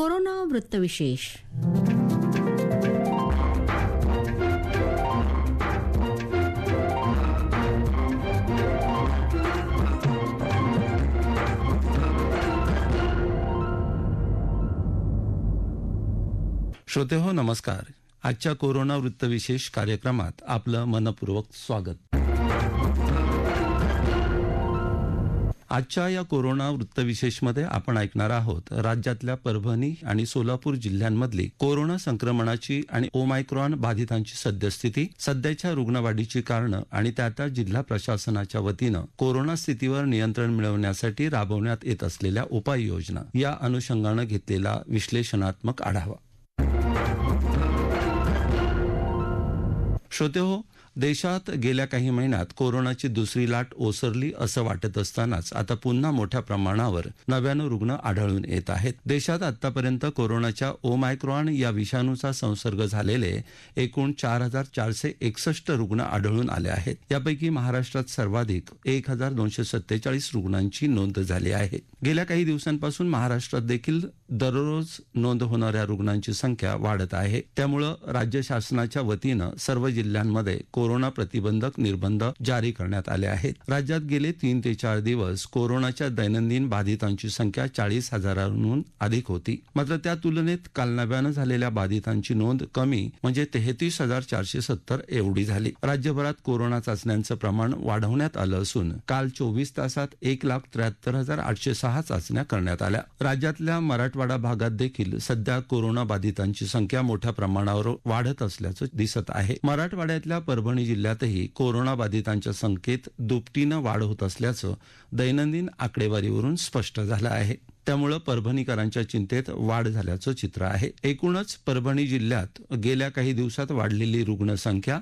corona वृत्तविशेष श्रोते हो नमस्कार आजच्या कोरोना वृत्तविशेष कार्यक्रमात आपलं मनपूर्वक स्वागत आजच्या या कोरोना वृत्तविशेषमध्ये आपण ऐकणार आहोत राज्यातल्या परभणी आणि सोलापूर जिल्ह्यांमधली कोरोना संक्रमणाची आणि ओमायक्रॉन बाधितांची सद्यस्थिती सध्याच्या रुग्णवाढीची कारणं आणि त्या त्या जिल्हा प्रशासनाच्या वतीनं कोरोना स्थितीवर नियंत्रण मिळवण्यासाठी राबवण्यात येत असलेल्या उपाययोजना या अनुषंगानं घेतलेला विश्लेषणात्मक आढावा श्रोते हो देशात गेल्या काही महिन्यात कोरोनाची दुसरी लाट ओसरली असं वाटत असतानाच आता पुन्हा मोठ्या प्रमाणावर नव्यानं रुग्ण आढळून येत आहेत देशात आतापर्यंत कोरोनाच्या ओमायक्रॉन या विषाणूचा संसर्ग झालेले एकूण चार हजार चारशे एकसष्ट रुग्ण आढळून आले आहेत यापैकी महाराष्ट्रात सर्वाधिक एक हजार दोनशे सत्तेचाळीस रुग्णांची नोंद झाली आहे गेल्या काही दिवसांपासून महाराष्ट्रात देखील दररोज नोंद होणाऱ्या रुग्णांची संख्या वाढत आहे त्यामुळं राज्य शासनाच्या वतीनं सर्व जिल्ह्यांमध्ये कोरोना प्रतिबंधक निर्बंध जारी करण्यात आले आहेत राज्यात गेले तीन ते चार दिवस कोरोनाच्या दैनंदिन बाधितांची संख्या चाळीस हजारांहून अधिक होती मात्र त्या तुलनेत काल नव्यानं झालेल्या बाधितांची नोंद कमी म्हणजे तेहतीस हजार चारशे सत्तर एवढी झाली राज्यभरात कोरोना चाचण्यांचं प्रमाण वाढवण्यात आलं असून काल चोवीस तासात एक लाख त्र्याहत्तर हजार आठशे सहा चाचण्या करण्यात आल्या राज्यातल्या मराठवा मराठवाडा भागात देखील सध्या कोरोना बाधितांची संख्या मोठ्या प्रमाणावर वाढत असल्याचं दिसत आहे मराठवाड्यातल्या परभणी जिल्ह्यातही कोरोना बाधितांच्या संख्येत दुपटीनं वाढ होत असल्याचं दैनंदिन आकडेवारीवरून स्पष्ट झालं आहे त्यामुळे परभणीकरांच्या चिंतेत वाढ झाल्याचं चित्र आहे एकूणच परभणी जिल्ह्यात गेल्या काही दिवसात वाढलेली रुग्णसंख्या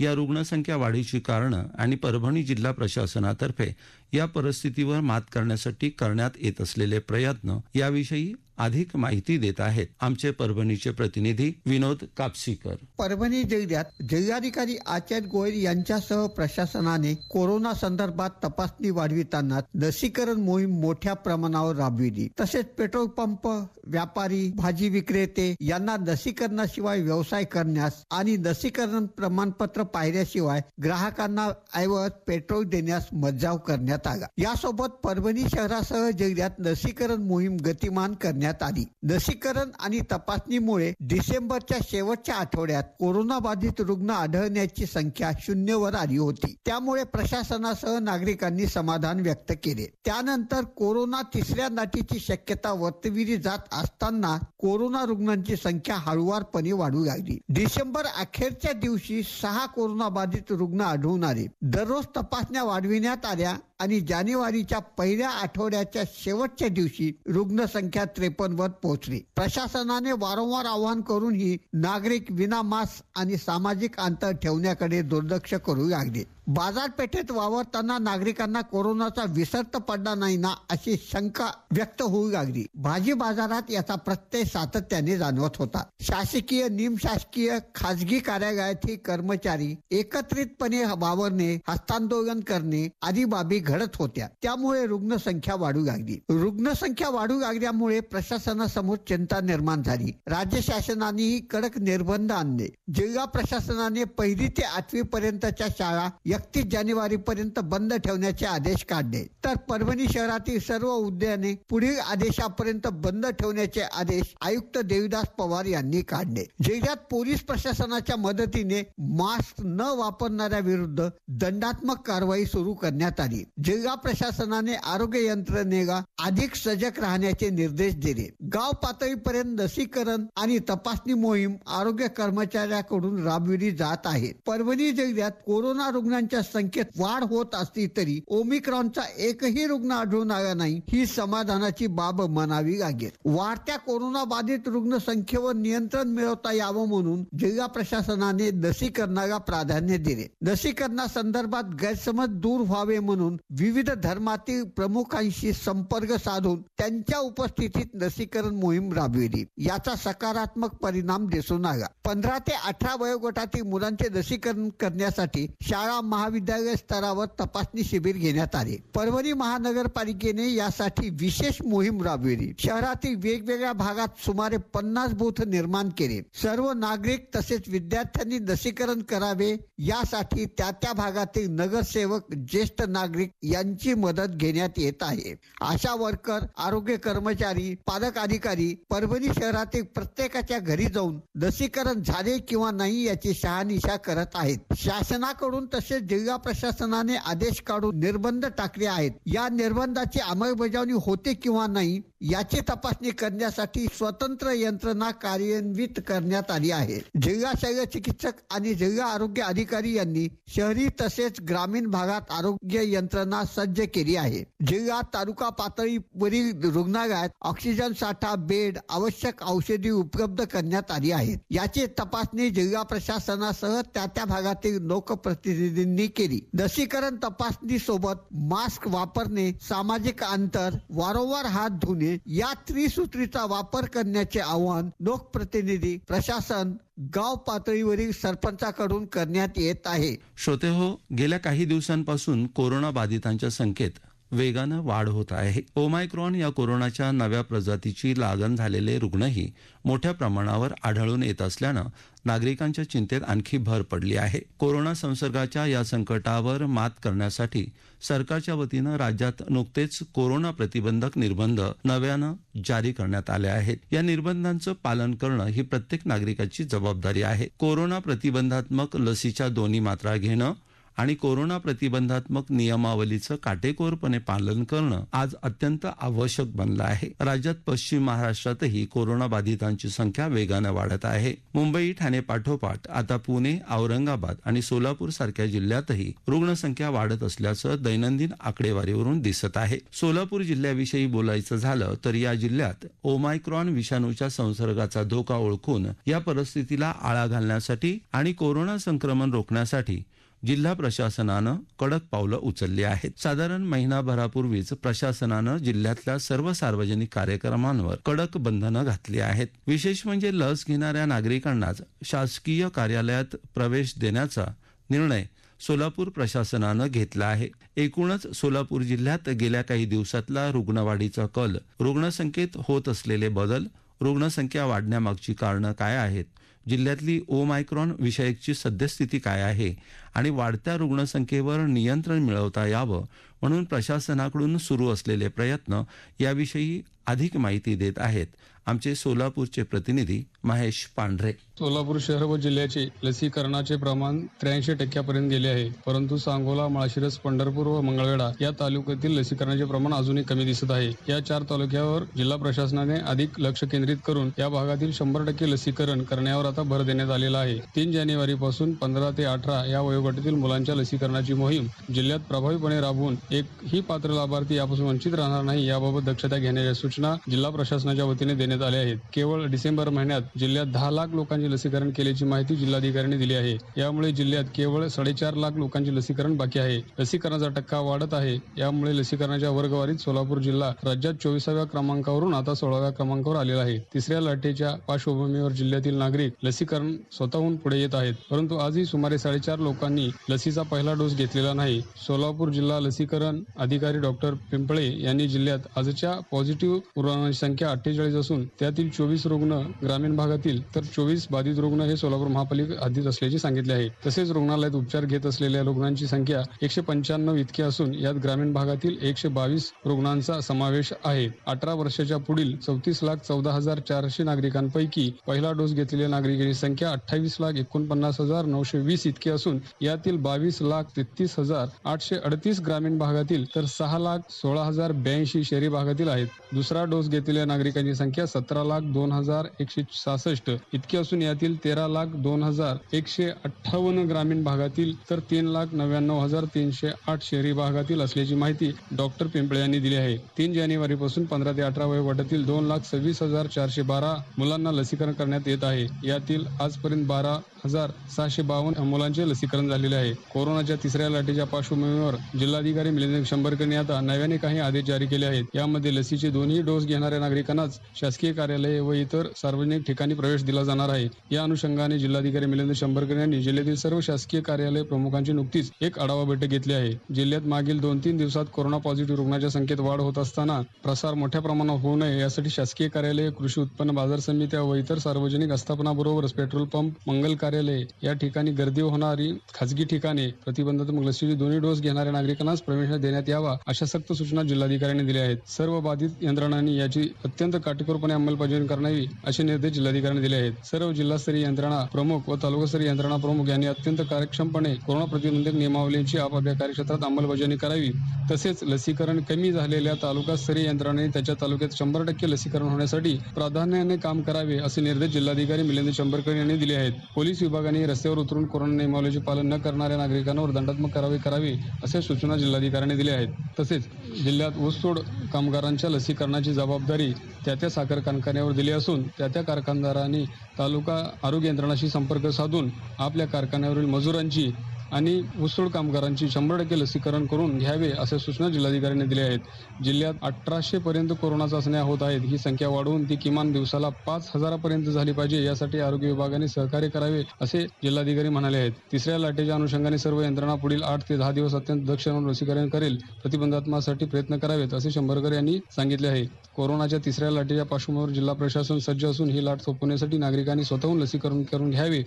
या रुग्णसंख्या वाढीची कारणं आणि परभणी जिल्हा प्रशासनातर्फे या परिस्थितीवर मात करण्यासाठी करण्यात येत असलेले प्रयत्न याविषयी अधिक माहिती देत आहेत आमचे परभणीचे प्रतिनिधी विनोद कापसीकर परभणी जिल्ह्यात जिल्हाधिकारी आचार्य गोयल यांच्यासह प्रशासनाने कोरोना संदर्भात तपासणी वाढविताना लसीकरण मोहीम मोठ्या प्रमाणावर राबविली तसेच पेट्रोल पंप व्यापारी भाजी विक्रेते यांना लसीकरणाशिवाय व्यवसाय करण्यास आणि लसीकरण प्रमाणपत्र पाहिल्याशिवाय ग्राहकांना ऐवज पेट्रोल देण्यास मज्जाव करण्यात आला यासोबत परभणी शहरासह जिल्ह्यात लसीकरण मोहीम गतिमान करण्यात करण्यात आली लसीकरण आणि तपासणीमुळे डिसेंबरच्या शेवटच्या आठवड्यात कोरोना बाधित रुग्ण आढळण्याची संख्या शून्यवर आली होती त्यामुळे प्रशासनासह नागरिकांनी समाधान व्यक्त केले त्यानंतर कोरोना तिसऱ्या लाटेची शक्यता वर्तविली जात असताना कोरोना रुग्णांची संख्या हळुवारपणे वाढू लागली डिसेंबर अखेरच्या दिवशी सहा कोरोना बाधित रुग्ण आढळून आले दररोज तपासण्या वाढविण्यात आल्या आणि जानेवारीच्या पहिल्या आठवड्याच्या शेवटच्या दिवशी रुग्णसंख्या त्रेपन्न वर पोहोचली प्रशासनाने वारंवार आवाहन करूनही नागरिक विना मास्क आणि सामाजिक अंतर ठेवण्याकडे दुर्लक्ष करू लागले बाजारपेठेत वावरताना नागरिकांना कोरोनाचा विसर्ग पडला नाही ना अशी शंका व्यक्त होऊ लागली भाजी बाजारात याचा प्रत्यय सातत्याने जाणवत होता शासकीय निमशासकीय खासगी कार्यालयातील कर्मचारी एकत्रितपणे वावरणे हस्तांदोलन करणे आदी बाबी घडत होत्या त्यामुळे रुग्णसंख्या वाढू लागली रुग्णसंख्या वाढू लागल्यामुळे प्रशासनासमोर चिंता निर्माण झाली राज्य शासनानेही कडक निर्बंध आणले जिल्हा प्रशासनाने पहिली ते आठवी पर्यंतच्या शाळा एकतीस पर्यंत बंद ठेवण्याचे आदेश काढले तर परभणी शहरातील सर्व उद्याने पुढील आदेशापर्यंत बंद ठेवण्याचे आदेश आयुक्त देवीदास पवार यांनी काढले जिल्ह्यात पोलीस प्रशासनाच्या मदतीने मास्क न वापरणाऱ्या विरुद्ध दंडात्मक कारवाई सुरू करण्यात आली जिल्हा प्रशासनाने आरोग्य यंत्रणेला अधिक सजग राहण्याचे निर्देश दिले गाव पातळीपर्यंत लसीकरण आणि तपासणी मोहीम आरोग्य कर्मचाऱ्याकडून राबविली जात आहे परभणी जिल्ह्यात कोरोना रुग्णांची रुग्णांच्या संख्येत वाढ होत असली तरी ओमिक्रॉनचा एकही रुग्ण आढळून आला नाही ही समाधानाची बाब म्हणावी लागेल वाढत्या कोरोना बाधित रुग्ण संख्येवर नियंत्रण मिळवता यावं म्हणून जिल्हा प्रशासनाने लसीकरणाला प्राधान्य दिले लसीकरणासंदर्भात गैरसमज दूर व्हावे म्हणून विविध धर्मातील प्रमुखांशी संपर्क साधून त्यांच्या उपस्थितीत लसीकरण मोहीम राबविली याचा सकारात्मक परिणाम दिसून आला पंधरा ते अठरा वयोगटातील मुलांचे लसीकरण करण्यासाठी शाळा महाविद्यालय स्तरावर तपासणी शिबिर घेण्यात आले परभणी महानगरपालिकेने यासाठी विशेष मोहीम राबविली शहरातील वेगवेगळ्या भागात सुमारे पन्नास बूथ निर्माण केले सर्व नागरिक तसेच विद्यार्थ्यांनी लसीकरण करावे यासाठी त्या त्या भागातील नगरसेवक ज्येष्ठ नागरिक यांची मदत घेण्यात येत आहे आशा वर्कर आरोग्य कर्मचारी पालक अधिकारी परभणी शहरातील प्रत्येकाच्या घरी जाऊन लसीकरण झाले किंवा नाही याची शहानिशा करत आहेत शासनाकडून तसेच जिल्हा प्रशासनाने आदेश काढून निर्बंध टाकले आहेत या निर्बंधाची अंमलबजावणी होते किंवा नाही याची तपासणी करण्यासाठी स्वतंत्र यंत्रणा कार्यान्वित करण्यात आली आहे जिल्हा शल्य चिकित्सक आणि जिल्हा आरोग्य अधिकारी यांनी शहरी तसेच ग्रामीण भागात आरोग्य यंत्रणा सज्ज केली आहे जिल्हा तालुका पातळीवरील रुग्णालयात ऑक्सिजन साठा बेड आवश्यक औषधी उपलब्ध करण्यात आली आहेत याची तपासणी जिल्हा प्रशासनासह त्या त्या भागातील लोकप्रतिनिधींनी केली लसीकरण तपासणी सोबत मास्क वापरणे सामाजिक अंतर वारंवार हात धुणे या त्रिसूत्रीचा वापर करण्याचे आवाहन लोकप्रतिनिधी प्रशासन गाव पातळीवरील सरपंचाकडून करण्यात येत आहे श्रोते हो गेल्या काही दिवसांपासून कोरोना बाधितांच्या संख्येत वेगानं वाढ होत आहे ओमायक्रॉन या कोरोनाच्या नव्या प्रजातीची लागण झालेले रुग्णही मोठ्या प्रमाणावर आढळून येत असल्यानं नागरिकांच्या चिंतेत आणखी भर पडली आहे कोरोना संसर्गाच्या या संकटावर मात करण्यासाठी सरकारच्या वतीनं राज्यात नुकतेच कोरोना प्रतिबंधक निर्बंध नव्यानं जारी करण्यात आले आहेत या निर्बंधांचं पालन करणं ही प्रत्येक नागरिकाची जबाबदारी आहे कोरोना प्रतिबंधात्मक लसीच्या दोन्ही मात्रा घेणं आणि कोरोना प्रतिबंधात्मक नियमावलीचं काटेकोरपणे पालन करणं आज अत्यंत आवश्यक बनलं आहे राज्यात पश्चिम महाराष्ट्रातही कोरोना बाधितांची संख्या वेगानं वाढत आहे मुंबई ठाणे पाठोपाठ आता पुणे औरंगाबाद आणि सोलापूर सारख्या जिल्ह्यातही रुग्णसंख्या वाढत असल्याचं दैनंदिन आकडेवारीवरून दिसत आहे सोलापूर जिल्ह्याविषयी बोलायचं झालं तर या जिल्ह्यात ओमायक्रॉन विषाणूच्या संसर्गाचा धोका ओळखून या परिस्थितीला आळा घालण्यासाठी आणि कोरोना संक्रमण रोखण्यासाठी जिल्हा प्रशासनानं कडक पावलं उचलली आहेत साधारण महिनाभरापूर्वीच प्रशासनानं जिल्ह्यातल्या सर्व सार्वजनिक कार्यक्रमांवर कडक बंधनं घातली आहेत विशेष म्हणजे लस घेणाऱ्या नागरिकांनाच शासकीय कार्यालयात प्रवेश देण्याचा निर्णय सोलापूर प्रशासनानं घेतला आहे एकूणच सोलापूर जिल्ह्यात गेल्या काही दिवसातला रुग्णवाढीचा कल रुग्णसंख्येत होत असलेले बदल रुग्णसंख्या वाढण्यामागची कारणं काय आहेत जिल्ह्यातली ओ मायक्रॉन विषयकची सद्यस्थिती काय आहे आणि वाढत्या रुग्णसंख्येवर नियंत्रण मिळवता यावं म्हणून प्रशासनाकडून सुरू असलेले प्रयत्न याविषयी अधिक माहिती देत आहेत आमचे सोलापूरचे प्रतिनिधी महेश पांढरे सोलापूर शहर व जिल्ह्याचे लसीकरणाचे प्रमाण त्र्याऐंशी टक्क्यापर्यंत गेले आहे परंतु सांगोला माळशिरस पंढरपूर व मंगळवेढा या तालुक्यातील लसीकरणाचे प्रमाण अजूनही कमी दिसत आहे या चार तालुक्यावर जिल्हा प्रशासनाने अधिक लक्ष केंद्रित करून या भागातील शंभर टक्के लसीकरण करण्यावर आता भर देण्यात आलेला आहे तीन जानेवारी पासून पंधरा ते अठरा या वयोगटातील मुलांच्या लसीकरणाची मोहीम जिल्ह्यात प्रभावीपणे राबवून एक ही पात्र लाभार्थी यापासून वंचित राहणार नाही याबाबत दक्षता घेण्याच्या सूचना जिल्हा प्रशासनाच्या वतीने देण्यात आल्या आहेत केवळ डिसेंबर महिन्यात जिल्ह्यात दहा लाख लोकांचे लसीकरण केल्याची माहिती जिल्हाधिकाऱ्यांनी दिली आहे यामुळे जिल्ह्यात केवळ साडेचार लाख लोकांचे लसीकरण बाकी आहे लसीकरणाचा टक्का वाढत आहे यामुळे लसीकरणाच्या वर्गवारीत सोलापूर जिल्हा राज्यात चोवीसाव्या क्रमांकावरून आता सोळाव्या क्रमांकावर आलेला आहे तिसऱ्या लाटेच्या पार्श्वभूमीवर जिल्ह्यातील नागरिक लसीकरण स्वतःहून पुढे येत आहेत परंतु आजही सुमारे साडेचार लोकांनी लसीचा पहिला डोस घेतलेला नाही सोलापूर जिल्हा लसीकरण लसीकरण अधिकारी डॉक्टर पिंपळे यांनी जिल्ह्यात आजच्या पॉझिटिव्ह रुग्णांची संख्या अठ्ठेचाळीस असून त्यातील चोवीस रुग्ण ग्रामीण भागातील तर चोवीस बाधित रुग्ण हे सोलापूर महापालिका हद्दीत असल्याचे सांगितले आहे तसेच रुग्णालयात उपचार घेत असलेल्या रुग्णांची संख्या एकशे पंच्याण्णव इतकी असून यात ग्रामीण भागातील एकशे बावीस रुग्णांचा समावेश आहे अठरा वर्षाच्या पुढील चौतीस लाख चौदा हजार चारशे नागरिकांपैकी पहिला डोस घेतलेल्या नागरिकांची संख्या अठ्ठावीस लाख एकोणपन्नास हजार नऊशे वीस इतकी असून यातील बावीस लाख तेहतीस हजार आठशे अडतीस ग्रामीण भागातील तर सहा लाख सोळा हजार ब्याऐंशी शहरी भागातील आहेत दुसरा डोस घेतलेल्या नागरिकांची संख्या सतरा लाख दोन हजार एकशे सहासष्ट इतकी असून यातील तेरा लाख दोन हजार एकशे अठ्ठावन्न ग्रामीण भागातील तर तीन लाख नव्याण्णव हजार तीनशे आठ शहरी भागातील असल्याची माहिती डॉक्टर पिंपळे यांनी दिली आहे तीन जानेवारी पासून पंधरा ते अठरा वयोगटातील दोन लाख सव्वीस हजार चारशे बारा मुलांना लसीकरण करण्यात येत आहे यातील आजपर्यंत बारा हजार सहाशे बावन्न मुलांचे लसीकरण झालेले आहे कोरोनाच्या तिसऱ्या लाटेच्या पार्श्वभूमीवर जिल्हाधिकारी मिलिंद शंभरकर आता नव्याने काही आदेश जारी केले आहेत यामध्ये लसीचे दोन्ही डोस घेणाऱ्या नागरिकांनाच शासकीय कार्यालय व इतर सार्वजनिक ठिकाणी प्रवेश दिला जाणार आहे या अनुषंगाने जिल्हाधिकारी मिलिंद शंभरकर यांनी जिल्ह्यातील सर्व शासकीय कार्यालय प्रमुखांची नुकतीच एक आढावा बैठक घेतली आहे जिल्ह्यात मागील दोन तीन दिवसात कोरोना पॉझिटिव्ह रुग्णाच्या संख्येत वाढ होत असताना प्रसार मोठ्या प्रमाणात होऊ नये यासाठी शासकीय कार्यालय कृषी उत्पन्न बाजार समित्या व इतर सार्वजनिक आस्थापनाबरोबरच पेट्रोल पंप मंगल कार्यालय या ठिकाणी गर्दी होणारी खासगी ठिकाणे प्रतिबंधात्मक लसीचे दोन्ही डोस घेणाऱ्या नागरिकांनाच प्रवेश देण्यात यावा अशा सक्त सूचना जिल्हाधिकाऱ्यांनी दिल्या आहेत सर्व बाधित यंत्रणांनी याची अत्यंत काटेकोरपणे अंमलबजावणी करावी असे निर्देश जिल्हाधिकाऱ्यांनी दिले आहेत सर्व जिल्हास्तरीय यंत्रणा प्रमुख व तालुकास्तरीय यंत्रणा प्रमुख यांनी अत्यंत कार्यक्षमपणे कोरोना प्रतिबंधक नियमावलीची आपापल्या कार्यक्षेत्रात अंमलबजावणी करावी तसेच लसीकरण कमी झालेल्या तालुकास्तरीय यंत्रणांनी त्याच्या तालुक्यात शंभर टक्के लसीकरण होण्यासाठी प्राधान्याने काम करावे असे निर्देश जिल्हाधिकारी मिलिंद शंभरकर यांनी दिले आहेत पोलीस पोलीस विभागाने रस्त्यावर उतरून कोरोना नियमावलीचे पालन न करणाऱ्या नागरिकांवर दंडात्मक कारवाई करावी अशा सूचना जिल्हाधिकाऱ्यांनी दिल्या आहेत तसेच जिल्ह्यात ऊसतोड कामगारांच्या लसीकरणाची जबाबदारी त्या त्या साखर कारखान्यावर दिली असून त्या त्या कारखानदारांनी तालुका आरोग्य यंत्रणाशी संपर्क साधून आपल्या कारखान्यावरील मजुरांची आणि ऊसतोड कामगारांची शंभर टक्के लसीकरण करून घ्यावे अशा सूचना जिल्हाधिकाऱ्यांनी दिल्या आहेत जिल्ह्यात अठराशे पर्यंत कोरोना चाचण्या होत आहेत ही संख्या वाढवून ती किमान दिवसाला पाच हजारापर्यंत झाली पाहिजे यासाठी आरोग्य विभागाने सहकार्य करावे असे जिल्हाधिकारी म्हणाले आहेत तिसऱ्या लाटेच्या अनुषंगाने सर्व यंत्रणा पुढील आठ ते दहा दिवस अत्यंत दक्ष राहून लसीकरण करेल प्रतिबंधात्मासाठी प्रयत्न करावेत असे शंभरकर यांनी सांगितले आहे कोरोनाच्या तिसऱ्या लाटेच्या पार्श्वभूमीवर जिल्हा प्रशासन सज्ज असून ही लाट थोपवण्यासाठी नागरिकांनी स्वतःहून लसीकरण करून घ्यावे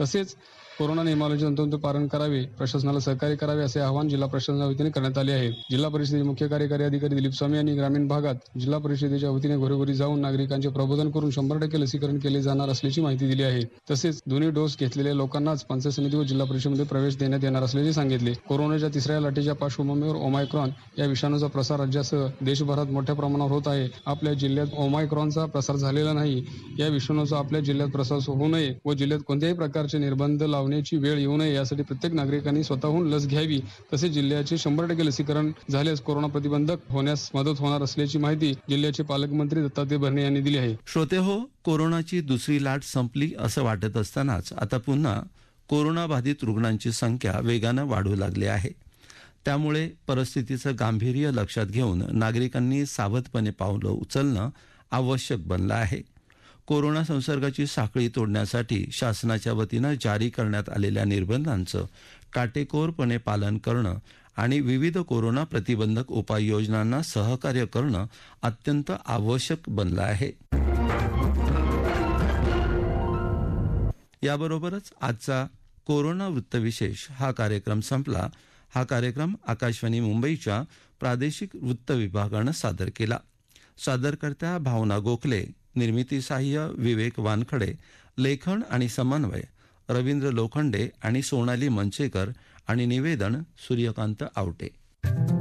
तसेच कोरोना नियमावलीचे तंतोतंत पालन करावे प्रशासनाला सहकार्य करावे असे आवाहन जिल्हा प्रशासनाच्या वतीने करण्यात आले आहे जिल्हा परिषदेचे मुख्य कार्यकारी अधिकारी दिलीप स्वामी यांनी ग्रामीण भागात जिल्हा परिषदेच्या वतीने घरोघरी जाऊन नागरिकांचे प्रबोधन करून शंभर टक्के लसीकरण केले जाणार असल्याची माहिती दिली आहे तसेच दोन्ही डोस घेतलेल्या लोकांनाच पंचायत समिती व जिल्हा परिषदेमध्ये प्रवेश देण्यात येणार असल्याचे सांगितले कोरोनाच्या तिसऱ्या लाटेच्या पार्श्वभूमीवर ओमायक्रॉन या विषाणूचा प्रसार राज्यासह देशभरात मोठ्या प्रमाणावर होत आहे आपल्या जिल्ह्यात ओमायक्रॉनचा प्रसार झालेला नाही या विषाणूचा आपल्या जिल्ह्यात प्रसार होऊ नये व जिल्ह्यात कोणत्याही प्रकारचे निर्बंध लावले लावण्याची वेळ येऊ नये यासाठी प्रत्येक नागरिकांनी स्वतःहून लस घ्यावी तसेच जिल्ह्याचे शंभर टक्के लसीकरण झाल्यास कोरोना प्रतिबंधक होण्यास मदत होणार असल्याची माहिती जिल्ह्याचे पालकमंत्री दत्तात्रय भरणे यांनी दिली आहे श्रोते हो कोरोनाची दुसरी लाट संपली असं वाटत असतानाच आता पुन्हा कोरोनाबाधित रुग्णांची संख्या वेगानं वाढू लागली आहे त्यामुळे परिस्थितीचं गांभीर्य लक्षात घेऊन नागरिकांनी सावधपणे पावलं उचलणं आवश्यक बनलं आहे कोरोना संसर्गाची साखळी तोडण्यासाठी शासनाच्या वतीनं जारी करण्यात आलेल्या निर्बंधांचं काटेकोरपणे पालन करणं आणि विविध कोरोना प्रतिबंधक उपाययोजनांना सहकार्य करणं अत्यंत आवश्यक बनलं आहे याबरोबरच आजचा कोरोना वृत्तविशेष हा कार्यक्रम संपला हा कार्यक्रम आकाशवाणी मुंबईच्या प्रादेशिक वृत्त विभागानं सादर केला सादरकर्त्या भावना गोखले निर्मिती निर्मितीसाह्य विवेक वानखडे लेखन आणि समन्वय रवींद्र लोखंडे आणि सोनाली मंचेकर आणि निवेदन सूर्यकांत आवटे